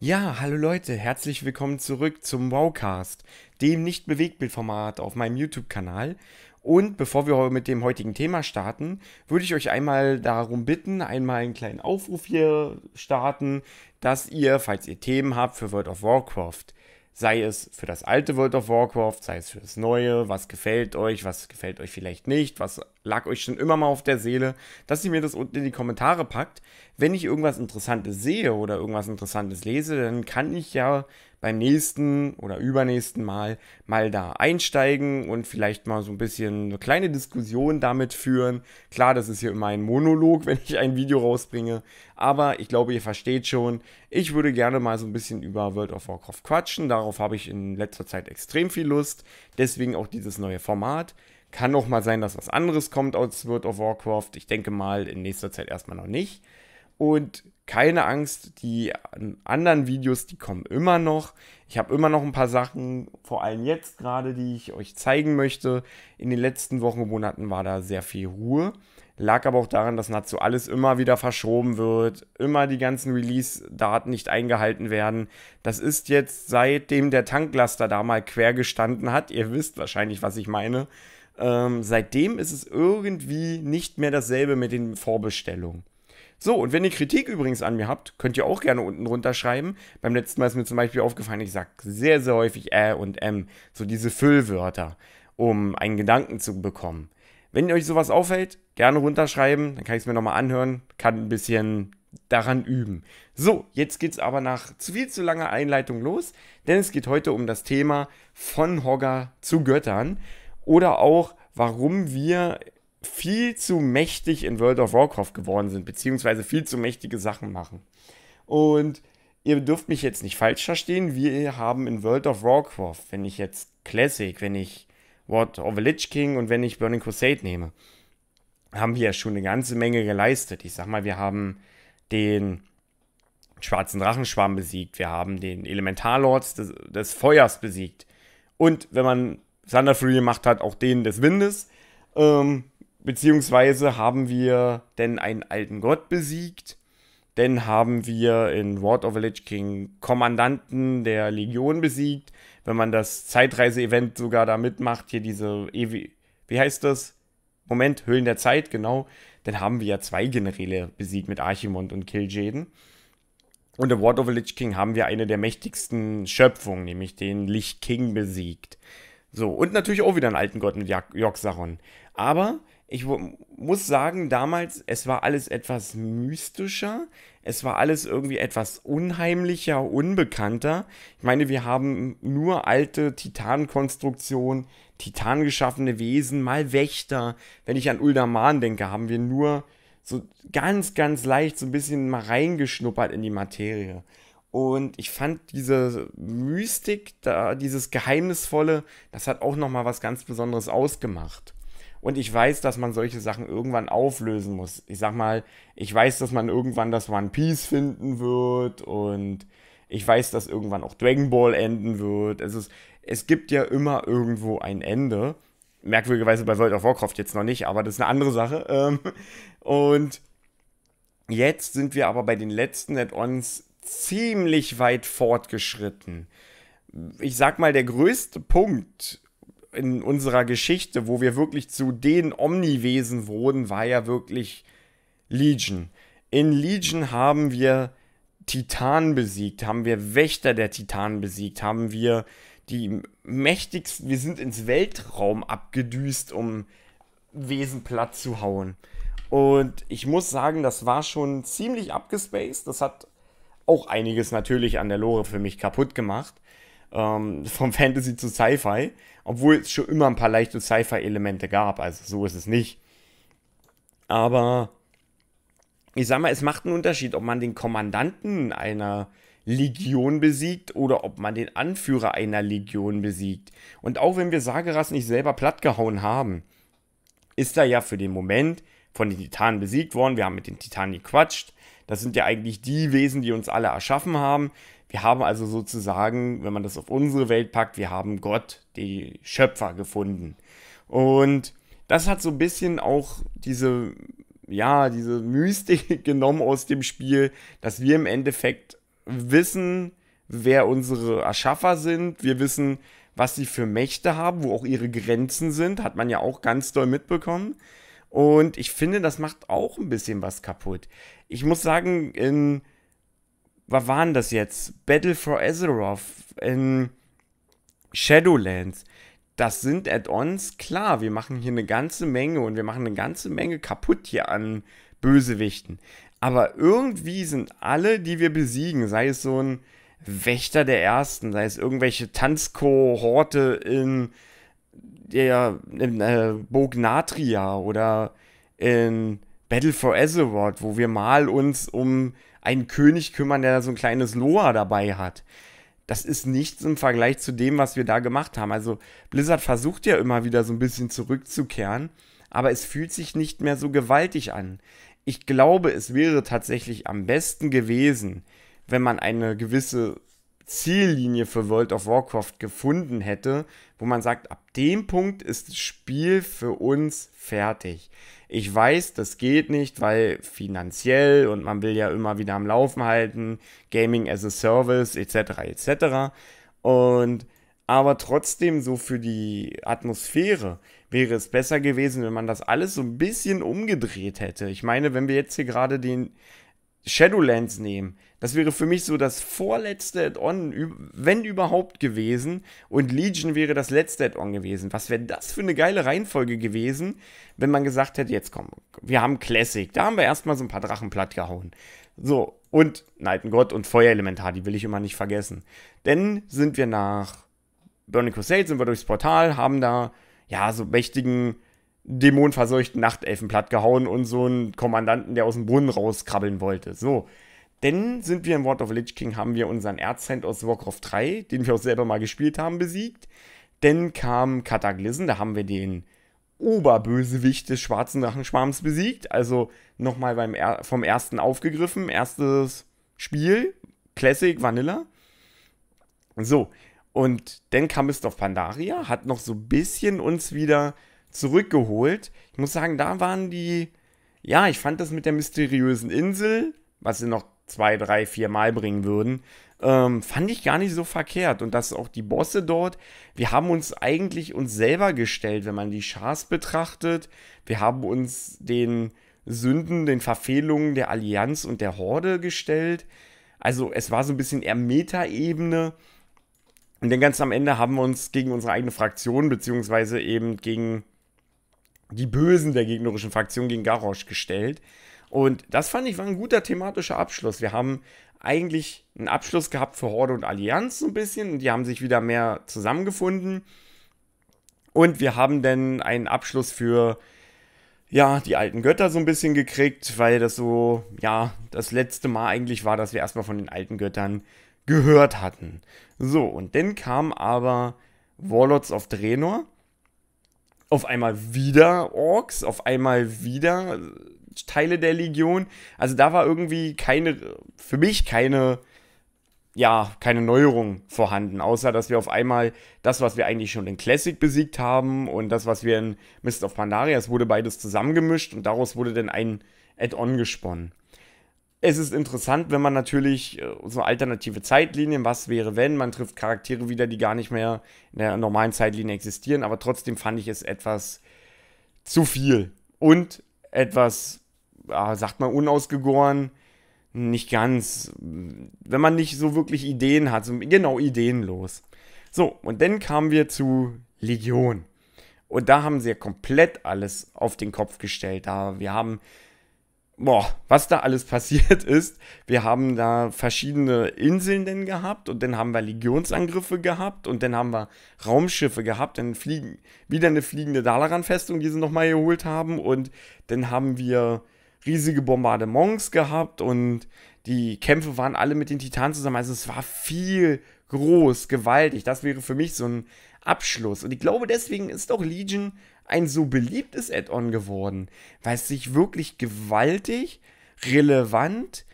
Ja, hallo Leute, herzlich willkommen zurück zum Wowcast, dem Nicht-Bewegtbildformat auf meinem YouTube-Kanal. Und bevor wir mit dem heutigen Thema starten, würde ich euch einmal darum bitten, einmal einen kleinen Aufruf hier starten, dass ihr, falls ihr Themen habt für World of Warcraft, sei es für das alte World of Warcraft, sei es für das neue, was gefällt euch, was gefällt euch vielleicht nicht, was lag euch schon immer mal auf der Seele, dass ihr mir das unten in die Kommentare packt. Wenn ich irgendwas Interessantes sehe oder irgendwas Interessantes lese, dann kann ich ja beim nächsten oder übernächsten Mal mal da einsteigen und vielleicht mal so ein bisschen eine kleine Diskussion damit führen. Klar, das ist hier immer ein Monolog, wenn ich ein Video rausbringe, aber ich glaube, ihr versteht schon, ich würde gerne mal so ein bisschen über World of Warcraft quatschen. Darauf habe ich in letzter Zeit extrem viel Lust, deswegen auch dieses neue Format. Kann auch mal sein, dass was anderes kommt aus World of Warcraft. Ich denke mal in nächster Zeit erstmal noch nicht. Und keine Angst, die anderen Videos, die kommen immer noch. Ich habe immer noch ein paar Sachen, vor allem jetzt gerade, die ich euch zeigen möchte. In den letzten Wochen und Monaten war da sehr viel Ruhe. Lag aber auch daran, dass nahezu alles immer wieder verschoben wird, immer die ganzen Release-Daten nicht eingehalten werden. Das ist jetzt seitdem der Tanklaster da mal quer gestanden hat. Ihr wisst wahrscheinlich, was ich meine ähm, seitdem ist es irgendwie nicht mehr dasselbe mit den Vorbestellungen. So, und wenn ihr Kritik übrigens an mir habt, könnt ihr auch gerne unten drunter schreiben. Beim letzten Mal ist mir zum Beispiel aufgefallen, ich sage sehr, sehr häufig äh und m, so diese Füllwörter, um einen Gedanken zu bekommen. Wenn euch sowas auffällt, gerne runterschreiben, dann kann ich es mir nochmal anhören, kann ein bisschen daran üben. So, jetzt geht es aber nach viel zu langer Einleitung los, denn es geht heute um das Thema von Hogger zu Göttern oder auch, warum wir viel zu mächtig in World of Warcraft geworden sind, beziehungsweise viel zu mächtige Sachen machen. Und ihr dürft mich jetzt nicht falsch verstehen, wir haben in World of Warcraft, wenn ich jetzt Classic, wenn ich World of the Lich King und wenn ich Burning Crusade nehme, haben wir ja schon eine ganze Menge geleistet. Ich sag mal, wir haben den schwarzen Drachenschwarm besiegt, wir haben den Elementarlord des, des Feuers besiegt. Und wenn man Thunder Fury macht halt auch den des Windes. Ähm, beziehungsweise haben wir denn einen alten Gott besiegt. Dann haben wir in Ward of the Lich King Kommandanten der Legion besiegt. Wenn man das Zeitreise-Event sogar da mitmacht, hier diese, Ewi wie heißt das? Moment, Höhlen der Zeit, genau. Dann haben wir ja zwei Generäle besiegt mit Archimond und Kil'jaeden. Und in Ward of the Lich King haben wir eine der mächtigsten Schöpfungen, nämlich den Lich King besiegt. So, und natürlich auch wieder einen alten Gott mit Joxaron. Aber ich muss sagen, damals, es war alles etwas mystischer, es war alles irgendwie etwas unheimlicher, unbekannter. Ich meine, wir haben nur alte Titankonstruktionen, titangeschaffene Wesen, mal Wächter. Wenn ich an Uldaman denke, haben wir nur so ganz, ganz leicht so ein bisschen mal reingeschnuppert in die Materie. Und ich fand diese Mystik, da, dieses Geheimnisvolle, das hat auch nochmal was ganz Besonderes ausgemacht. Und ich weiß, dass man solche Sachen irgendwann auflösen muss. Ich sag mal, ich weiß, dass man irgendwann das One Piece finden wird und ich weiß, dass irgendwann auch Dragon Ball enden wird. Also es, es gibt ja immer irgendwo ein Ende. Merkwürdigerweise bei World of Warcraft jetzt noch nicht, aber das ist eine andere Sache. Ähm, und jetzt sind wir aber bei den letzten Add-ons ziemlich weit fortgeschritten. Ich sag mal, der größte Punkt in unserer Geschichte, wo wir wirklich zu den Omniwesen wurden, war ja wirklich Legion. In Legion haben wir Titanen besiegt, haben wir Wächter der Titanen besiegt, haben wir die mächtigsten, wir sind ins Weltraum abgedüst, um Wesen platt zu hauen. Und ich muss sagen, das war schon ziemlich abgespaced. Das hat auch einiges natürlich an der Lore für mich kaputt gemacht. Ähm, vom Fantasy zu Sci-Fi, obwohl es schon immer ein paar leichte Sci-Fi-Elemente gab, also so ist es nicht. Aber ich sag mal, es macht einen Unterschied, ob man den Kommandanten einer Legion besiegt oder ob man den Anführer einer Legion besiegt. Und auch wenn wir Sageras nicht selber plattgehauen haben, ist er ja für den Moment von den Titanen besiegt worden. Wir haben mit den Titanen gequatscht. Das sind ja eigentlich die Wesen, die uns alle erschaffen haben. Wir haben also sozusagen, wenn man das auf unsere Welt packt, wir haben Gott, die Schöpfer gefunden. Und das hat so ein bisschen auch diese, ja, diese Mystik genommen aus dem Spiel, dass wir im Endeffekt wissen, wer unsere Erschaffer sind. Wir wissen, was sie für Mächte haben, wo auch ihre Grenzen sind, hat man ja auch ganz doll mitbekommen. Und ich finde, das macht auch ein bisschen was kaputt. Ich muss sagen, in. Was waren das jetzt? Battle for Azeroth, in Shadowlands. Das sind Add-ons. Klar, wir machen hier eine ganze Menge und wir machen eine ganze Menge kaputt hier an Bösewichten. Aber irgendwie sind alle, die wir besiegen, sei es so ein Wächter der Ersten, sei es irgendwelche Tanzkohorte horte in der in äh, Bognatria oder in Battle for Azeroth, wo wir mal uns um einen König kümmern, der da so ein kleines Loa dabei hat. Das ist nichts im Vergleich zu dem, was wir da gemacht haben. Also Blizzard versucht ja immer wieder so ein bisschen zurückzukehren, aber es fühlt sich nicht mehr so gewaltig an. Ich glaube, es wäre tatsächlich am besten gewesen, wenn man eine gewisse Ziellinie für World of Warcraft gefunden hätte, wo man sagt, ab dem Punkt ist das Spiel für uns fertig. Ich weiß, das geht nicht, weil finanziell und man will ja immer wieder am Laufen halten, Gaming as a Service etc. etc. Und aber trotzdem so für die Atmosphäre wäre es besser gewesen, wenn man das alles so ein bisschen umgedreht hätte. Ich meine, wenn wir jetzt hier gerade den Shadowlands nehmen, das wäre für mich so das vorletzte Add-on, wenn überhaupt gewesen. Und Legion wäre das letzte Add-on gewesen. Was wäre das für eine geile Reihenfolge gewesen, wenn man gesagt hätte, jetzt komm, wir haben Classic. Da haben wir erstmal so ein paar Drachen platt gehauen. So, und Neidengott und Feuerelementar, die will ich immer nicht vergessen. Denn sind wir nach Burning Crusade, sind wir durchs Portal, haben da, ja, so mächtigen, dämonverseuchten Nachtelfen platt gehauen und so einen Kommandanten, der aus dem Brunnen rauskrabbeln wollte. So, denn sind wir in World of Lich King, haben wir unseren Erzhand aus Warcraft 3, den wir auch selber mal gespielt haben, besiegt. Dann kam Kataglissen, da haben wir den Oberbösewicht des schwarzen Drachenschwarms besiegt. Also nochmal beim er vom ersten aufgegriffen. Erstes Spiel, Classic, Vanilla. So, und dann kam es auf Pandaria, hat noch so ein bisschen uns wieder zurückgeholt. Ich muss sagen, da waren die, ja, ich fand das mit der mysteriösen Insel, was sie noch zwei, drei, vier Mal bringen würden. Ähm, fand ich gar nicht so verkehrt. Und dass auch die Bosse dort, wir haben uns eigentlich uns selber gestellt, wenn man die Chars betrachtet. Wir haben uns den Sünden, den Verfehlungen der Allianz und der Horde gestellt. Also es war so ein bisschen eher Meta-Ebene. Und dann ganz am Ende haben wir uns gegen unsere eigene Fraktion, beziehungsweise eben gegen die Bösen der gegnerischen Fraktion, gegen Garrosh gestellt. Und das fand ich war ein guter thematischer Abschluss. Wir haben eigentlich einen Abschluss gehabt für Horde und Allianz so ein bisschen. die haben sich wieder mehr zusammengefunden. Und wir haben dann einen Abschluss für ja, die alten Götter so ein bisschen gekriegt, weil das so, ja, das letzte Mal eigentlich war, dass wir erstmal von den alten Göttern gehört hatten. So, und dann kam aber Warlords of Draenor. Auf einmal wieder Orks, auf einmal wieder Teile der Legion. Also da war irgendwie keine, für mich keine, ja, keine Neuerung vorhanden, außer dass wir auf einmal das, was wir eigentlich schon in Classic besiegt haben und das, was wir in Mist of Pandaria, es wurde beides zusammengemischt und daraus wurde dann ein Add-on gesponnen. Es ist interessant, wenn man natürlich äh, so alternative Zeitlinien, was wäre wenn, man trifft Charaktere wieder, die gar nicht mehr in der normalen Zeitlinie existieren, aber trotzdem fand ich es etwas zu viel und etwas ah, sagt man unausgegoren, nicht ganz, wenn man nicht so wirklich Ideen hat, so, genau ideenlos. So, und dann kamen wir zu Legion. Und da haben sie ja komplett alles auf den Kopf gestellt. Da wir haben, boah, was da alles passiert ist. Wir haben da verschiedene Inseln denn gehabt und dann haben wir Legionsangriffe gehabt und dann haben wir Raumschiffe gehabt, dann fliegen wieder eine fliegende Dalaran-Festung, die sie nochmal geholt haben und dann haben wir riesige Bombardements gehabt und die Kämpfe waren alle mit den Titanen zusammen. Also es war viel groß, gewaltig. Das wäre für mich so ein Abschluss. Und ich glaube, deswegen ist auch Legion ein so beliebtes Add-on geworden, weil es sich wirklich gewaltig, relevant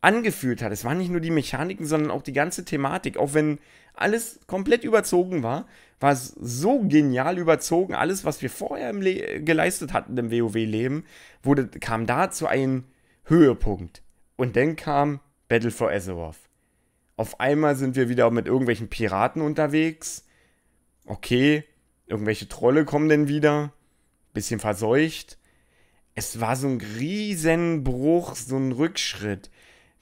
angefühlt hat. Es waren nicht nur die Mechaniken, sondern auch die ganze Thematik. Auch wenn alles komplett überzogen war, war so genial überzogen. Alles, was wir vorher geleistet hatten im WoW-Leben, kam da zu einem Höhepunkt. Und dann kam Battle for Azeroth. Auf einmal sind wir wieder mit irgendwelchen Piraten unterwegs. Okay, irgendwelche Trolle kommen denn wieder. Bisschen verseucht. Es war so ein Riesenbruch, so ein Rückschritt.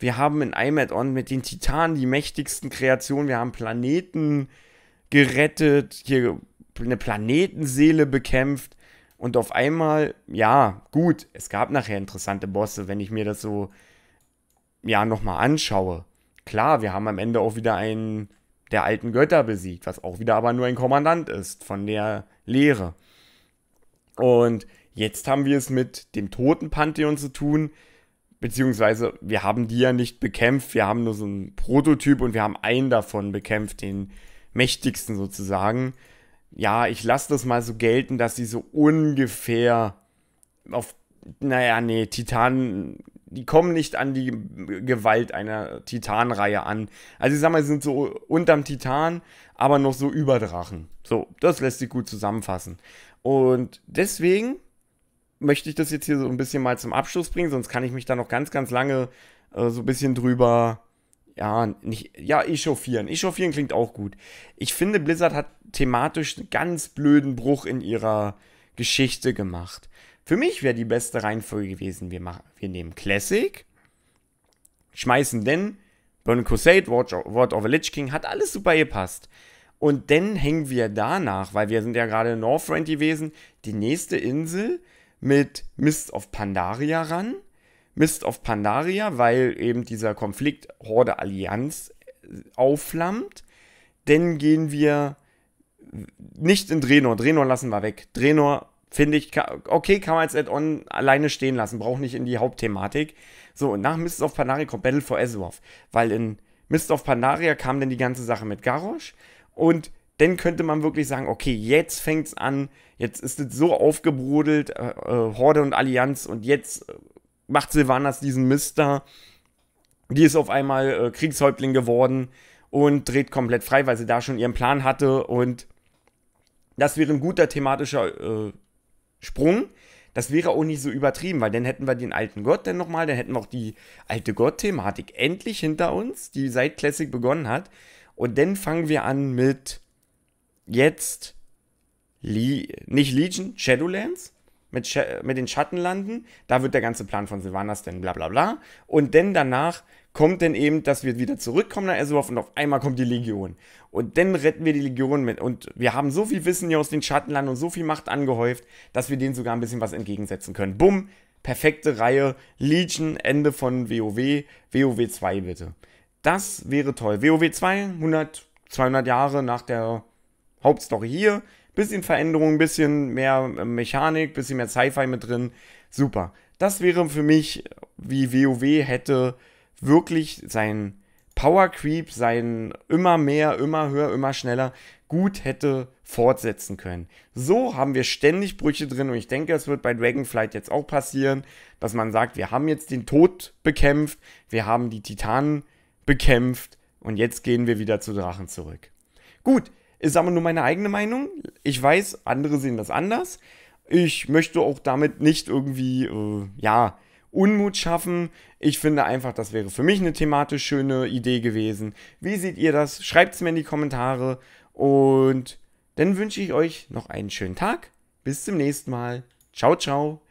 Wir haben in einem Add-on mit den Titanen die mächtigsten Kreationen. Wir haben Planeten, gerettet, hier eine Planetenseele bekämpft. Und auf einmal, ja, gut, es gab nachher interessante Bosse, wenn ich mir das so, ja, nochmal anschaue. Klar, wir haben am Ende auch wieder einen der alten Götter besiegt, was auch wieder aber nur ein Kommandant ist von der Lehre. Und jetzt haben wir es mit dem Totenpantheon zu tun, beziehungsweise wir haben die ja nicht bekämpft, wir haben nur so einen Prototyp und wir haben einen davon bekämpft, den Mächtigsten sozusagen. Ja, ich lasse das mal so gelten, dass sie so ungefähr auf, naja, nee, Titanen, die kommen nicht an die Gewalt einer Titanreihe an. Also ich sag mal, sie sind so unterm Titan, aber noch so über Drachen. So, das lässt sich gut zusammenfassen. Und deswegen möchte ich das jetzt hier so ein bisschen mal zum Abschluss bringen, sonst kann ich mich da noch ganz, ganz lange äh, so ein bisschen drüber ja, nicht, ja, echauffieren. Echauffieren klingt auch gut. Ich finde, Blizzard hat thematisch einen ganz blöden Bruch in ihrer Geschichte gemacht. Für mich wäre die beste Reihenfolge gewesen, wir, machen, wir nehmen Classic, schmeißen dann Burning Crusade, World of a Lich King, hat alles super gepasst. Und dann hängen wir danach, weil wir sind ja gerade in Northrend gewesen, die nächste Insel mit Mist of Pandaria ran Mist auf Pandaria, weil eben dieser Konflikt Horde-Allianz äh, aufflammt. Dann gehen wir nicht in Drenor. Drenor lassen wir weg. Drenor finde ich, okay, kann man als Add-on alleine stehen lassen, braucht nicht in die Hauptthematik. So, und nach Mist of Pandaria kommt Battle for Azeroth, weil in Mist of Pandaria kam dann die ganze Sache mit Garrosh und dann könnte man wirklich sagen, okay, jetzt fängt es an, jetzt ist es so aufgebrudelt, äh, äh Horde und Allianz und jetzt äh, macht Silvanas diesen Mister. Die ist auf einmal äh, Kriegshäuptling geworden und dreht komplett frei, weil sie da schon ihren Plan hatte. Und das wäre ein guter thematischer äh, Sprung. Das wäre auch nicht so übertrieben, weil dann hätten wir den alten Gott dann nochmal, dann hätten wir auch die alte Gott-Thematik endlich hinter uns, die seit Classic begonnen hat. Und dann fangen wir an mit jetzt Le nicht Legion, Shadowlands mit, mit den Schattenlanden. Da wird der ganze Plan von Sylvanas dann bla bla bla. Und dann danach kommt dann eben, dass wir wieder zurückkommen nach Azeroth und auf einmal kommt die Legion. Und dann retten wir die Legion mit. Und wir haben so viel Wissen hier aus den Schattenlanden und so viel Macht angehäuft, dass wir denen sogar ein bisschen was entgegensetzen können. Bumm, perfekte Reihe. Legion, Ende von WoW. WoW 2 bitte. Das wäre toll. WoW 2, 100, 200 Jahre nach der Hauptstory hier. Bisschen Veränderung, bisschen mehr äh, Mechanik, bisschen mehr Sci-Fi mit drin. Super. Das wäre für mich, wie WoW hätte wirklich seinen Power Creep, sein immer mehr, immer höher, immer schneller gut hätte fortsetzen können. So haben wir ständig Brüche drin und ich denke, es wird bei Dragonflight jetzt auch passieren, dass man sagt, wir haben jetzt den Tod bekämpft, wir haben die Titanen bekämpft und jetzt gehen wir wieder zu Drachen zurück. Gut, ist aber nur meine eigene Meinung. Ich weiß, andere sehen das anders. Ich möchte auch damit nicht irgendwie, äh, ja, Unmut schaffen. Ich finde einfach, das wäre für mich eine thematisch schöne Idee gewesen. Wie seht ihr das? Schreibt es mir in die Kommentare. Und dann wünsche ich euch noch einen schönen Tag. Bis zum nächsten Mal. Ciao, ciao.